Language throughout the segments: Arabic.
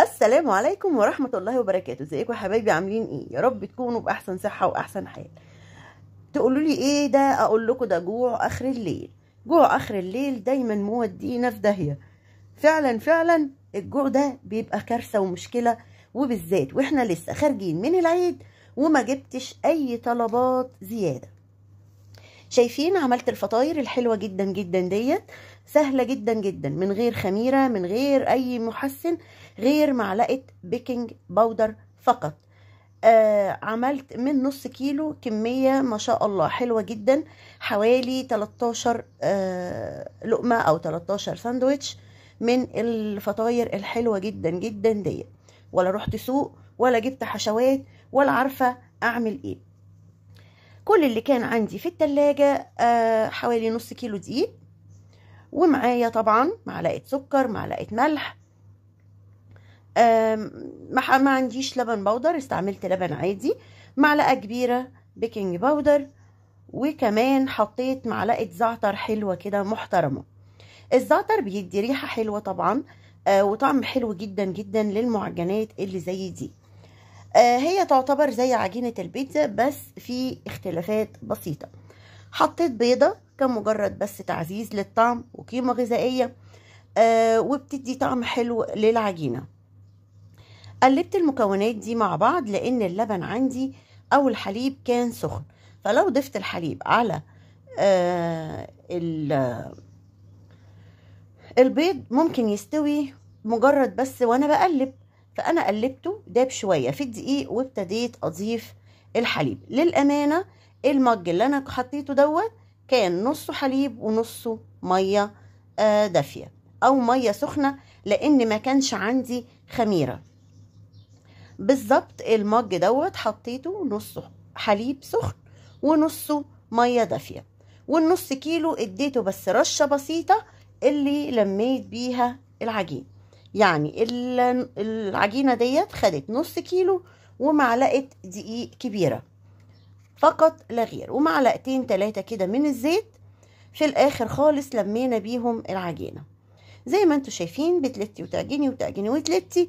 السلام عليكم ورحمة الله وبركاته ازيكم يا حبايبي عاملين ايه يا رب تكونوا بأحسن صحة وأحسن حال تقولوا لي ايه ده اقول لكم ده جوع اخر الليل جوع اخر الليل دايما مودينا في داهية فعلا فعلا الجوع ده بيبقى كارثة ومشكلة وبالذات واحنا لسه خارجين من العيد وما جبتش اي طلبات زيادة شايفين عملت الفطاير الحلوة جدا جدا ديت سهلة جدا جدا من غير خميرة من غير اي محسن غير معلقة بيكنج باودر فقط آه عملت من نص كيلو كمية ما شاء الله حلوة جدا حوالي 13 آه لقمة أو 13 ساندويتش من الفطاير الحلوة جدا جدا دي ولا رحت سوق ولا جبت حشوات ولا عارفة أعمل إيه كل اللي كان عندي في التلاجة آه حوالي نص كيلو دقيق ومعايا طبعا معلقة سكر معلقة ملح ما ما عنديش لبن بودر استعملت لبن عادي معلقه كبيره بيكنج باودر وكمان حطيت معلقه زعتر حلوه كده محترمه الزعتر بيدي ريحه حلوه طبعا آه وطعم حلو جدا جدا للمعجنات اللي زي دي آه هي تعتبر زي عجينه البيتزا بس في اختلافات بسيطه حطيت بيضه كمجرد بس تعزيز للطعم وقيمه غذائيه آه وبتدي طعم حلو للعجينه قلبت المكونات دي مع بعض لان اللبن عندي او الحليب كان سخن فلو ضفت الحليب على آه البيض ممكن يستوي مجرد بس وانا بقلب فانا قلبته داب شويه في الدقيق وابتديت اضيف الحليب للامانه المج اللي انا حطيته دوت كان نصه حليب ونصه ميه آه دافيه او ميه سخنه لان ما كانش عندي خميره بالظبط المج دوت حطيته نصه حليب سخن ونصه ميه دافيه والنص كيلو اديته بس رشه بسيطه اللي لميت بيها العجين يعني العجينه ديت خدت نص كيلو ومعلقه دقيق كبيره فقط لا غير ومعلقتين تلاتة كده من الزيت في الاخر خالص لمينا بيهم العجينه زي ما انتم شايفين بتلتي وتعجني وتعجني وتلتي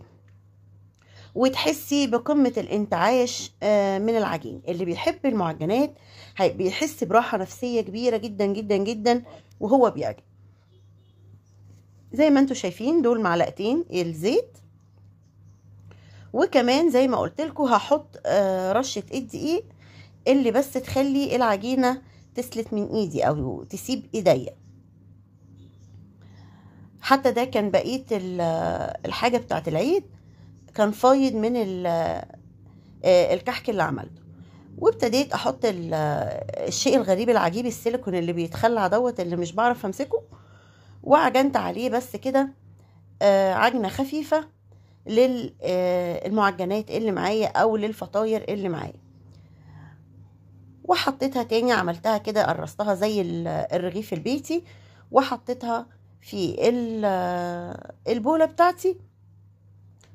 وتحسي بقمة الانتعاش آه، من العجين اللي بيحب المعجنات بيحس براحة نفسية كبيرة جدا جدا جدا وهو بيعجن زي ما انتم شايفين دول معلقتين الزيت وكمان زي ما قلت لكم هحط آه، رشه الدقيق اللي بس تخلي العجينه تسلت من ايدي او تسيب ايديا حتى ده كان بقيه الحاجه بتاعت العيد كان فايض من آه، الكحك اللي عملته وابتديت احط آه، الشيء الغريب العجيب السيليكون اللي بيتخلع دوت اللي مش بعرف امسكه وعجنت عليه بس كده آه، عجنه خفيفه للمعجنات اللي معايا او للفطاير اللي معايا وحطيتها تاني عملتها كده قرصتها زي الرغيف البيتي وحطيتها في البوله بتاعتي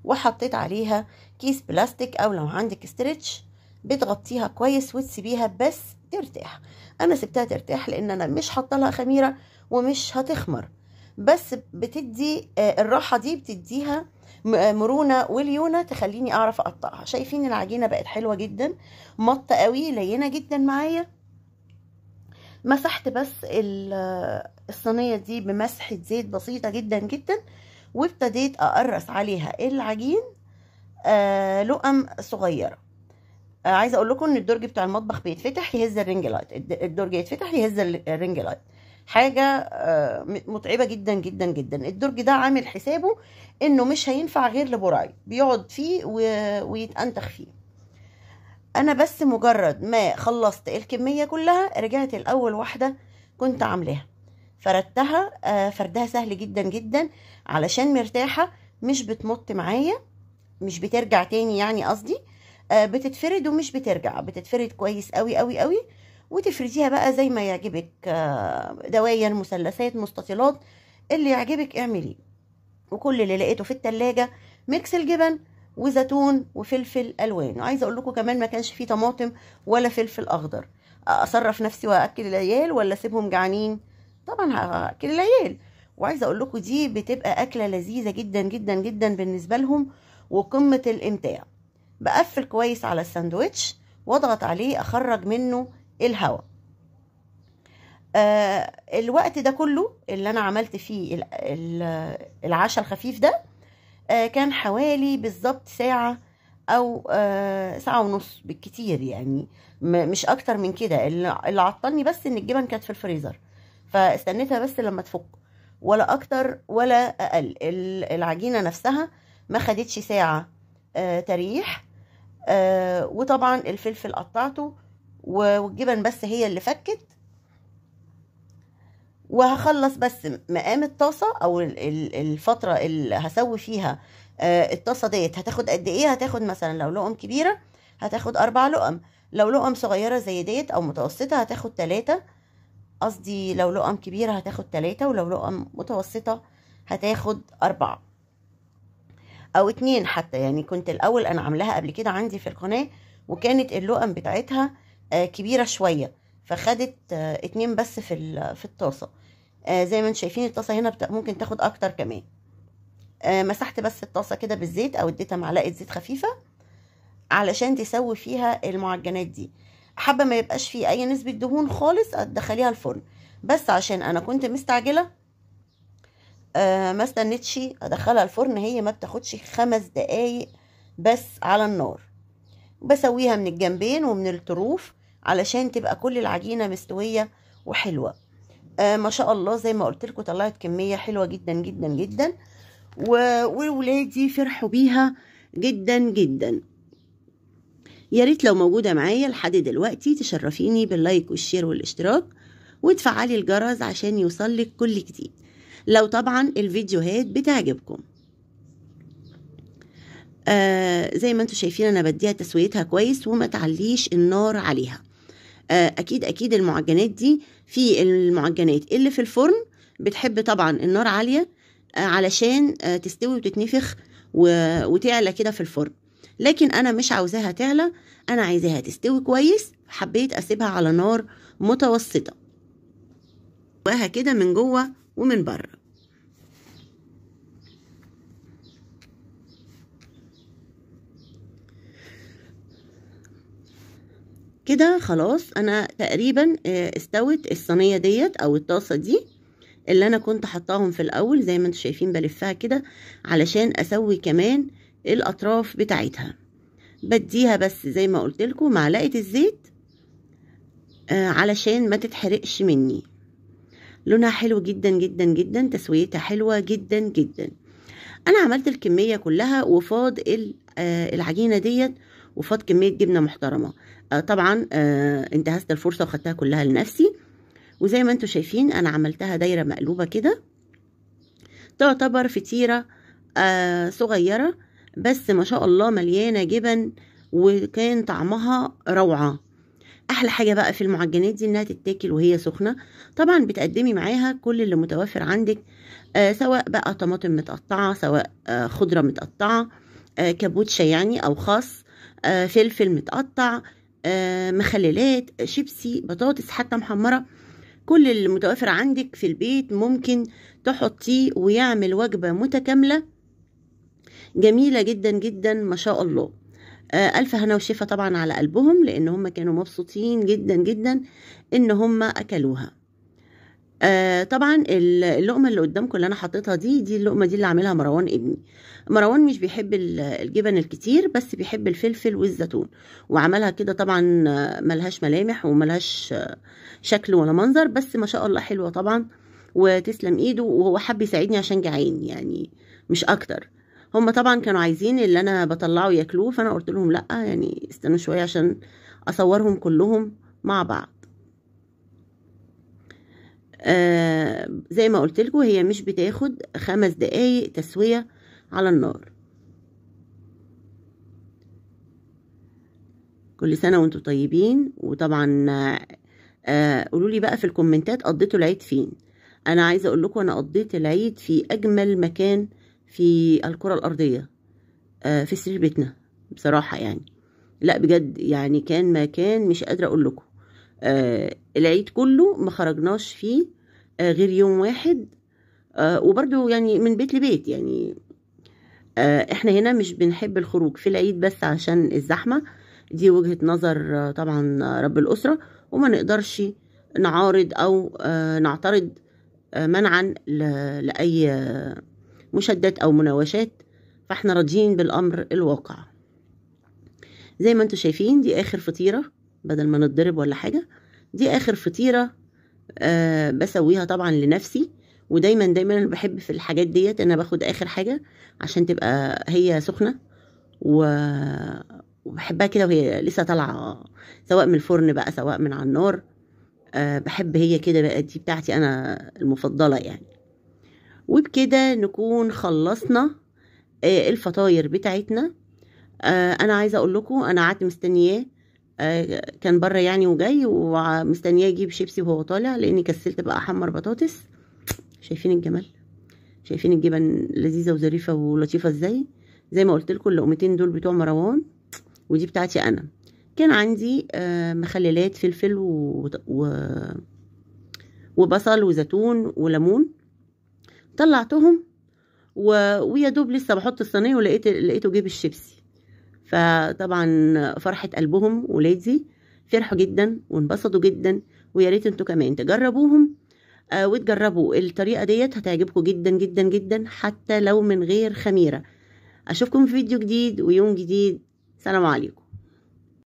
وحطيت عليها كيس بلاستيك او لو عندك استرتش بتغطيها كويس وتسيبيها بس ترتاح انا سبتها ترتاح لان انا مش حاطه لها خميره ومش هتخمر بس بتدي آه، الراحه دي بتديها آه، مرونه وليونه تخليني اعرف اقطعها شايفين العجينه بقت حلوه جدا مطه قوي لينه جدا معايا مسحت بس آه، الصينيه دي بمسحه زيت بسيطه جدا جدا وابتديت اقرص عليها العجين آه لقم صغيره آه عايزه اقول لكم ان الدرج بتاع المطبخ بيتفتح يهز الرينج لايت الدرج يتفتح يهز الرينج لايت حاجه آه متعبه جدا جدا جدا الدرج ده عامل حسابه انه مش هينفع غير لبراعي بيقعد فيه ويتأنتخ فيه انا بس مجرد ما خلصت الكميه كلها رجعت الاول واحده كنت عاملاها فردتها آه، فردها سهل جدا جدا علشان مرتاحة مش بتمط معايا مش بترجع تاني يعني قصدي آه، بتتفرد ومش بترجع بتتفرد كويس قوي قوي قوي وتفرديها بقى زي ما يعجبك آه، دواير مثلثات مستطيلات اللي يعجبك اعمليه وكل اللي لقيته في التلاجة ميكس الجبن وزيتون وفلفل الوان وعايزه اقول لكم كمان ما كانش فيه طماطم ولا فلفل اخضر اصرف نفسي واكل العيال ولا اسيبهم جعانين طبعا هاكل العيال وعايزه اقول لكم دي بتبقى اكله لذيذه جدا جدا جدا بالنسبه لهم وقمه الامتاع بقفل كويس على الساندوتش واضغط عليه اخرج منه الهواء آه الوقت ده كله اللي انا عملت فيه العشاء الخفيف ده آه كان حوالي بالظبط ساعه او آه ساعه ونص بالكتير يعني مش اكتر من كده اللي عطلني بس ان الجبن كانت في الفريزر فاستنيتها بس لما تفك ولا اكتر ولا اقل العجينه نفسها ما خدتش ساعه آه، تريح آه، وطبعا الفلفل قطعته والجبن بس هي اللي فكت وهخلص بس مقام الطاسه او الفتره اللي هسوي فيها آه، الطاسه ديت هتاخد قد ايه هتاخد مثلا لو لقم كبيره هتاخد اربع لقم لو لقم صغيره زي ديت او متوسطه هتاخد ثلاثه قصدي لو لقم كبيرة هتاخد تلاتة ولو لقم متوسطة هتاخد أربعة أو اتنين حتى يعني كنت الأول أنا عاملاها قبل كده عندي في القناة وكانت اللقم بتاعتها آه، كبيرة شوية فخدت آه، اتنين بس في في الطاسة آه، زي ما انتم شايفين الطاسة هنا ممكن تاخد أكتر كمان مسحت بس الطاسة كده بالزيت أو اديتها معلقة زيت خفيفة علشان تسوي فيها المعجنات دي حابه ما يبقاش فيه اي نسبه دهون خالص ادخليها الفرن بس عشان انا كنت مستعجله آه ما استنتش ادخلها الفرن هي ما بتاخدش خمس دقايق بس على النار بسويها من الجنبين ومن الطروف علشان تبقى كل العجينه مستويه وحلوه آه ما شاء الله زي ما قلت لكم طلعت كميه حلوه جدا جدا جدا وولادي فرحوا بيها جدا جدا يا ريت لو موجودة معايا لحد دلوقتي تشرفيني باللايك والشير والاشتراك وتفعلي الجرس عشان يوصلك كل جديد لو طبعا الفيديوهات بتعجبكم آه زي ما انتم شايفين انا بديها تسويتها كويس وما تعليش النار عليها آه اكيد اكيد المعجنات دي في المعجنات اللي في الفرن بتحب طبعا النار عاليه آه علشان آه تستوي وتتنفخ وتعلى كده في الفرن لكن انا مش عاوزاها تعلى انا عايزاها تستوي كويس حبيت اسيبها على نار متوسطه واها كده من جوه ومن بره كده خلاص انا تقريبا آه، استوت الصينيه ديت او الطاسه دي اللي انا كنت حطاهم في الاول زي ما انتم شايفين بلفها كده علشان اسوي كمان الاطراف بتاعتها بديها بس زي ما قلت لكم معلقه الزيت آه، علشان ما تتحرقش مني لونها حلو جدا جدا جدا تسويتها حلوه جدا جدا انا عملت الكميه كلها وفاض آه، العجينه ديت وفاض كميه جبنه محترمه آه، طبعا انتهزت الفرصه وخدتها كلها لنفسي وزي ما انتم شايفين انا عملتها دايره مقلوبه كده تعتبر فتيره صغيره بس ما شاء الله مليانه جبن وكان طعمها روعه احلى حاجه بقى في المعجنات دي انها تتاكل وهي سخنه طبعا بتقدمي معاها كل اللي متوفر عندك آه سواء بقى طماطم متقطعه سواء آه خضره متقطعه آه كابوتشا يعني او خاص آه فلفل متقطع آه مخللات شيبسي بطاطس حتى محمره كل اللي متوفر عندك في البيت ممكن تحطيه ويعمل وجبه متكامله جميله جدا جدا ما شاء الله آه، ألف هنا وشفا طبعا على قلبهم لأن هم كانوا مبسوطين جدا جدا إن هم أكلوها آه طبعا اللقمة اللي قدامكم اللي أنا حطيتها دي دي اللقمة دي اللي عاملها مروان ابني مروان مش بيحب الجبن الكتير بس بيحب الفلفل والزيتون وعملها كده طبعا آه، ملهاش ملامح وملهاش آه، شكل ولا منظر بس ما شاء الله حلوة طبعا وتسلم ايده وهو حب يساعدني عشان جعان يعني مش اكتر هم طبعا كانوا عايزين اللي انا بطلعه ياكلوه فانا قلت لهم لا يعني استنوا شويه عشان اصورهم كلهم مع بعض آه زي ما قلت لكم هي مش بتاخد خمس دقايق تسويه على النار كل سنه وانتم طيبين وطبعا آه قولوا لي بقى في الكومنتات قضيتوا العيد فين انا عايزه اقول لكم انا قضيت العيد في اجمل مكان في الكرة الأرضية آه، في سرير بيتنا بصراحة يعني لا بجد يعني كان مكان مش قادرة أقول لكم آه، العيد كله ما خرجناش فيه آه، غير يوم واحد وبرده يعني من بيت لبيت يعني احنا هنا مش بنحب الخروج في العيد بس عشان الزحمة دي وجهة نظر طبعا رب الأسرة وما نقدرش نعارض أو نعترض منعا لأي مشادات أو مناوشات فاحنا راضيين بالأمر الواقع زي ما انتم شايفين دي آخر فطيرة بدل ما نتضرب ولا حاجة دي آخر فطيرة آه بسويها طبعا لنفسي ودايما دايما انا بحب في الحاجات ديت انا باخد اخر حاجه عشان تبقى هي سخنه و... وبحبها كده وهي لسه طالعه سواء من الفرن بقى سواء من على النار أه بحب هي كده بقى دي بتاعتي انا المفضله يعني وبكده نكون خلصنا آه، الفطاير بتاعتنا آه، انا عايزه اقول لكم انا قعدت مستنياه آه، كان بره يعني وجاي ومستنياه يجيب شيبسي وهو طالع لاني كسلت بقى احمر بطاطس شايفين الجمال شايفين الجبن لذيذه وظريفه ولطيفه ازاي زي ما قلت لكم اللقمتين دول بتوع مروان ودي بتاعتي انا كان عندي مخللات فلفل و... و... وبصل وزيتون وليمون طلعتهم ويا دوب لسه بحط الصينيه ولقيت لقيته جيب الشيبسي فطبعا فرحه قلبهم ولادي فرحوا جدا وانبسطوا جدا ويا ريت انتوا كمان تجربوهم آه وتجربوا الطريقه ديت هتعجبكم جدا جدا جدا حتى لو من غير خميره اشوفكم في فيديو جديد ويوم جديد سلام عليكم